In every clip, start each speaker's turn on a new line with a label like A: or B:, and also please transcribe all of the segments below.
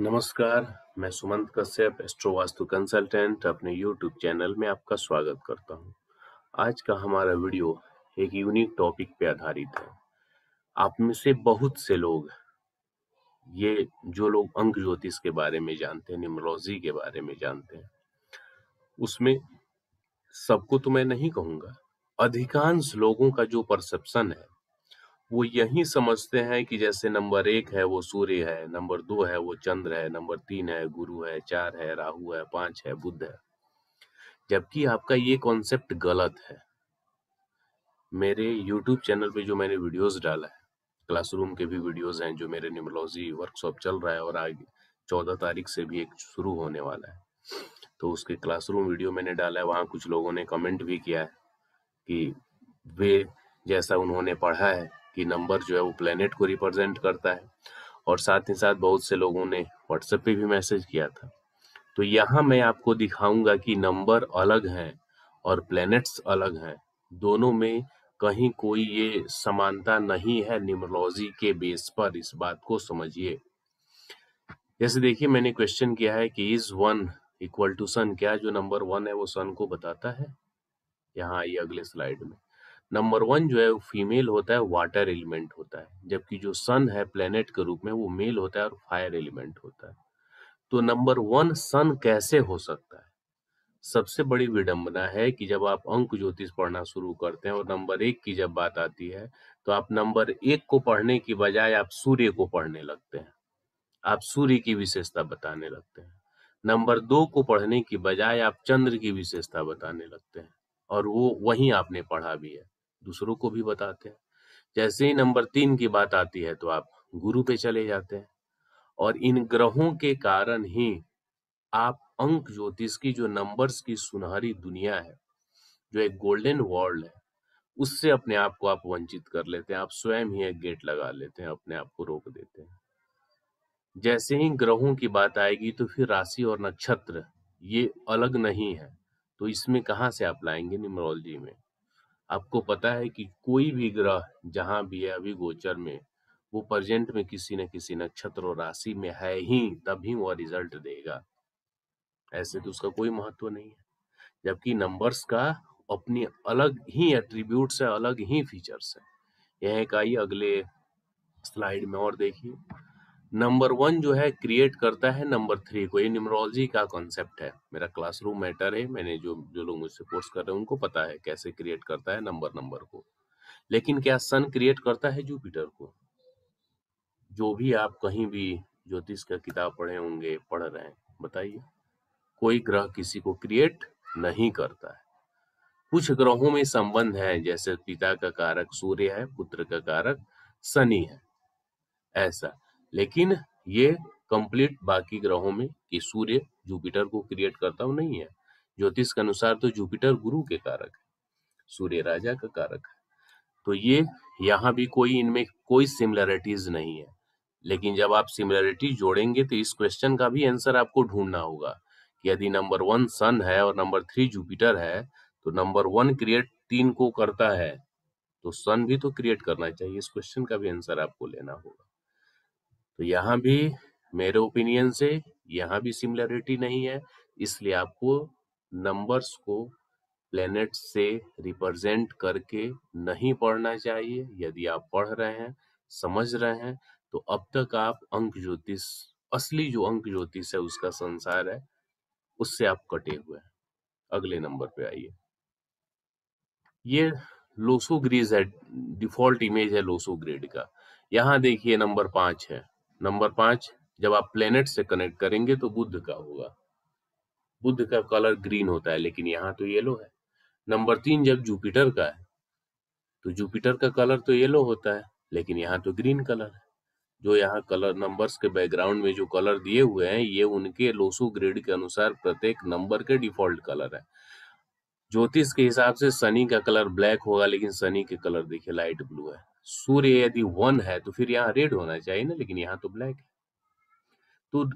A: नमस्कार मैं Sumant Kashyap astro vastu consultant अपने यूट्यूब चैनल में आपका स्वागत करता हूं। आज का हमारा वीडियो एक यूनिक टॉपिक पे आधारित है आप में से बहुत से लोग ये जो लोग अंक ज्योतिष के बारे में जानते हैं न्यूमरोलॉजी के बारे में जानते हैं उसमें सबको तो मैं नहीं कहूंगा अधिकांश लोगों का जो परसेप्शन है वो यही समझते हैं कि जैसे नंबर एक है वो सूर्य है नंबर दो है वो चंद्र है नंबर तीन है गुरु है चार है राहु है पांच है बुद्ध है जबकि आपका ये कॉन्सेप्ट गलत है मेरे यूट्यूब चैनल पे जो मैंने वीडियोस डाला है क्लासरूम के भी वीडियोस हैं जो मेरे न्यूमोलॉजी वर्कशॉप चल रहा है और आगे चौदह तारीख से भी एक शुरू होने वाला है तो उसके क्लासरूम वीडियो मैंने डाला है वहाँ कुछ लोगों ने कमेंट भी किया है कि वे जैसा उन्होंने पढ़ा है कि नंबर जो है वो प्लेनेट को रिप्रेजेंट करता है और साथ ही साथ बहुत से लोगों ने व्हाट्सएप पे भी मैसेज किया था तो यहाँ मैं आपको दिखाऊंगा कि नंबर अलग हैं और प्लैनेट्स अलग हैं दोनों में कहीं कोई ये समानता नहीं है न्यूमरोलॉजी के बेस पर इस बात को समझिए जैसे देखिए मैंने क्वेश्चन किया है कि is one equal to sun क्या जो नंबर वन है वो सन को बताता है यहाँ आइए अगले स्लाइड में नंबर वन जो है वो फीमेल होता है वाटर एलिमेंट होता है जबकि जो सन है प्लेनेट के रूप में वो मेल होता है और फायर एलिमेंट होता है तो नंबर वन सन कैसे हो सकता है सबसे बड़ी विडंबना है कि जब आप अंक ज्योतिष पढ़ना शुरू करते हैं और नंबर एक की जब बात आती है तो आप नंबर एक को पढ़ने की बजाय आप सूर्य को पढ़ने लगते हैं आप सूर्य की विशेषता बताने लगते हैं नंबर दो को पढ़ने की बजाय आप चंद्र की विशेषता बताने लगते हैं और वो वहीं आपने पढ़ा भी है दूसरों को भी बताते हैं जैसे ही नंबर तीन की बात आती है तो आप गुरु पे चले जाते हैं और इन ग्रहों के कारण ही आप अंक ज्योतिष की जो नंबर्स की सुनहरी दुनिया है जो एक गोल्डन वर्ल्ड है उससे अपने आप को आप वंचित कर लेते हैं आप स्वयं ही एक गेट लगा लेते हैं अपने आप को रोक देते हैं जैसे ही ग्रहों की बात आएगी तो फिर राशि और नक्षत्र ये अलग नहीं है तो इसमें कहाँ से आप लाएंगे न्यूमरोलॉजी में आपको पता है कि कोई भी ग्रह जहां भी है अभी गोचर में वो प्रजेंट में किसी न किसी नक्षत्र और राशि में है ही तभी वह रिजल्ट देगा ऐसे तो उसका कोई महत्व नहीं है जबकि नंबर्स का अपनी अलग ही एट्रीब्यूट है अलग ही फीचर्स है यह एक आई अगले स्लाइड में और देखिए नंबर वन जो है क्रिएट करता है नंबर थ्री को ये न्यूमरोलॉजी का कॉन्सेप्ट है मेरा क्लासरूम मैटर है मैंने जो जो लोग मुझसे कोर्स कर रहे हैं उनको पता है कैसे क्रिएट करता है नंबर नंबर को लेकिन क्या सन क्रिएट करता है जुपिटर को जो भी आप कहीं भी ज्योतिष का किताब पढ़े होंगे पढ़ रहे हैं बताइए कोई ग्रह किसी को क्रिएट नहीं करता है कुछ ग्रहों में संबंध है जैसे पिता का कारक सूर्य है पुत्र का कारक शनि है ऐसा लेकिन ये कंप्लीट बाकी ग्रहों में कि सूर्य जुपिटर को क्रिएट करता हुआ नहीं है ज्योतिष के अनुसार तो जुपिटर गुरु के कारक है सूर्य राजा का कारक है तो ये यहाँ भी कोई इनमें कोई सिमिलरिटीज नहीं है लेकिन जब आप सिमिलरिटी जोड़ेंगे तो इस क्वेश्चन का भी आंसर आपको ढूंढना होगा कि यदि नंबर वन सन है और नंबर थ्री जुपिटर है तो नंबर वन क्रिएट तीन को करता है तो सन भी तो क्रिएट करना चाहिए इस क्वेश्चन का भी आंसर आपको लेना होगा तो यहाँ भी मेरे ओपिनियन से यहाँ भी सिमिलरिटी नहीं है इसलिए आपको नंबर्स को प्लेनेट से रिप्रेजेंट करके नहीं पढ़ना चाहिए यदि आप पढ़ रहे हैं समझ रहे हैं तो अब तक आप अंक ज्योतिष असली जो अंक ज्योतिष है उसका संसार है उससे आप कटे हुए हैं अगले नंबर पे आइए ये लोसो ग्रीज है डिफॉल्ट इमेज है लोसो ग्रेड का यहाँ देखिए नंबर पांच है नंबर पांच जब आप प्लेनेट से कनेक्ट करेंगे तो बुद्ध का होगा बुद्ध का कलर ग्रीन होता है लेकिन यहाँ तो येलो है नंबर तीन जब जुपिटर का है तो जुपिटर का कलर तो येलो होता है लेकिन यहाँ तो ग्रीन कलर है जो यहाँ कलर नंबर्स के बैकग्राउंड में जो कलर दिए हुए हैं ये उनके लोसो ग्रेड के अनुसार प्रत्येक नंबर के डिफॉल्ट कलर है ज्योतिष के हिसाब से शनि का कलर ब्लैक होगा लेकिन शनि के कलर देखिए लाइट ब्लू है सूर्य यदि वन है तो फिर यहाँ रेड होना चाहिए ना लेकिन यहाँ तो ब्लैक है तो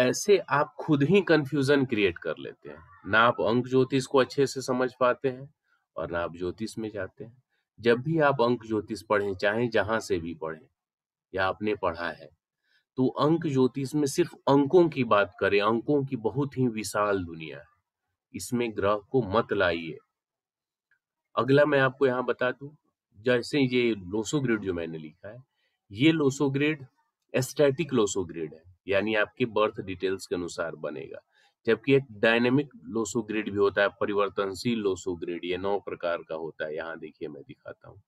A: ऐसे आप खुद ही कंफ्यूजन क्रिएट कर लेते हैं ना आप अंक ज्योतिष को अच्छे से समझ पाते हैं और ना आप ज्योतिष में जाते हैं जब भी आप अंक ज्योतिष पढ़ें चाहे जहां से भी पढ़ें या आपने पढ़ा है तो अंक ज्योतिष में सिर्फ अंकों की बात करें अंकों की बहुत ही विशाल दुनिया है इसमें ग्रह को मत लाइए अगला मैं आपको यहां बता दूं जैसे ये लोसो ग्रेड जो मैंने लिखा है ये लोसो ग्रेड लोसोग्रेड लोसो ग्रेड है यानी आपके बर्थ डिटेल्स के अनुसार बनेगा जबकि एक डायनेमिक लोसो ग्रेड भी होता है परिवर्तनशील लोसो ग्रेड ये नौ प्रकार का होता है यहाँ देखिए मैं दिखाता हूँ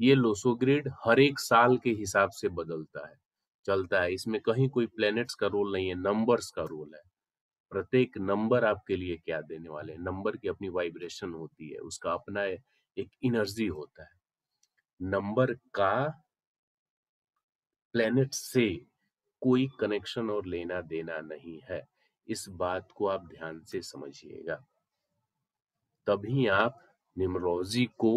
A: ये लोसो ग्रेड हर एक साल के हिसाब से बदलता है चलता है इसमें कहीं कोई प्लैनेट्स का रोल नहीं है नंबर्स का रोल है प्रत्येक नंबर आपके लिए क्या देने वाले हैं नंबर की अपनी वाइब्रेशन होती है उसका अपना एक एनर्जी होता है नंबर का प्लेनेट से कोई कनेक्शन और लेना देना नहीं है इस बात को आप ध्यान से समझिएगा तभी आप निमरोजी को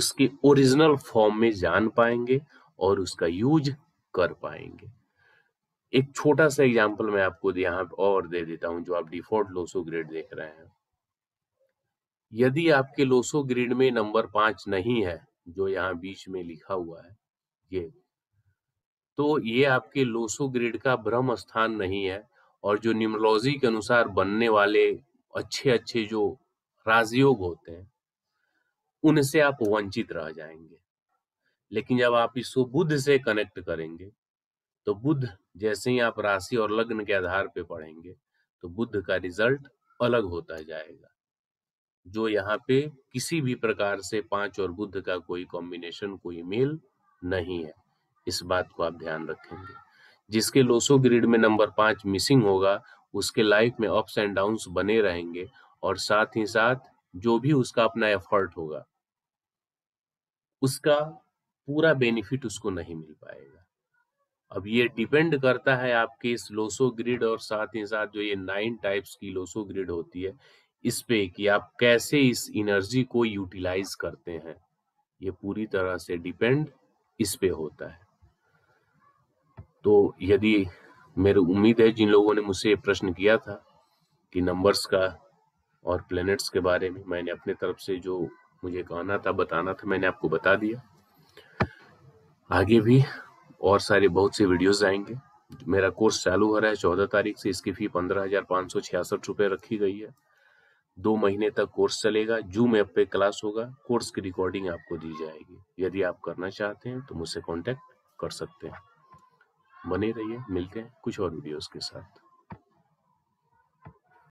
A: उसके ओरिजिनल फॉर्म में जान पाएंगे और उसका यूज कर पाएंगे एक छोटा सा एग्जांपल मैं आपको यहां और दे देता हूं जो आप डिफॉल्ट लोसो ग्रेड देख रहे हैं यदि आपके लोसो ग्रेड में नंबर पांच नहीं है जो यहाँ बीच में लिखा हुआ है ये तो ये आपके लोसो ग्रेड का ब्रह्म स्थान नहीं है और जो निमोलॉजी के अनुसार बनने वाले अच्छे अच्छे जो राजयोग होते हैं उनसे आप वंचित रह जाएंगे लेकिन जब आप इसको बुद्ध से कनेक्ट करेंगे तो बुद्ध जैसे ही आप राशि और लग्न के आधार पर पढ़ेंगे तो बुद्ध का रिजल्ट अलग होता जाएगा जो यहाँ पे किसी भी प्रकार से पांच और बुद्ध का कोई कॉम्बिनेशन कोई मेल नहीं है इस बात को आप ध्यान रखेंगे जिसके लोसो ग्रिड में नंबर पांच मिसिंग होगा उसके लाइफ में अप्स एंड डाउन्स बने रहेंगे और साथ ही साथ जो भी उसका अपना एफर्ट होगा उसका पूरा बेनिफिट उसको नहीं मिल पाएगा अब ये डिपेंड करता है आपके इस लोसो ग्रिड और साथ ही साथ जो ये नाइन टाइप्स की लोसो ग्रिड होती है इस पे कि आप कैसे इस एनर्जी को यूटिलाइज करते हैं ये पूरी तरह से डिपेंड इस पे होता है तो यदि मेरी उम्मीद है जिन लोगों ने मुझसे ये प्रश्न किया था कि नंबर्स का और प्लैनेट्स के बारे में मैंने अपने तरफ से जो मुझे कहना था बताना था मैंने आपको बता दिया आगे भी और सारे बहुत से वीडियोस आएंगे मेरा कोर्स चालू हो रहा है चौदह तारीख से इसकी फी पंद्रह हजार पाँच सौ छियासठ रुपये रखी गई है दो महीने तक कोर्स चलेगा जूम ऐप पे क्लास होगा कोर्स की रिकॉर्डिंग आपको दी जाएगी यदि आप करना चाहते हैं तो मुझसे कॉन्टेक्ट कर सकते हैं बने रहिए है, मिलते हैं कुछ और वीडियोज के साथ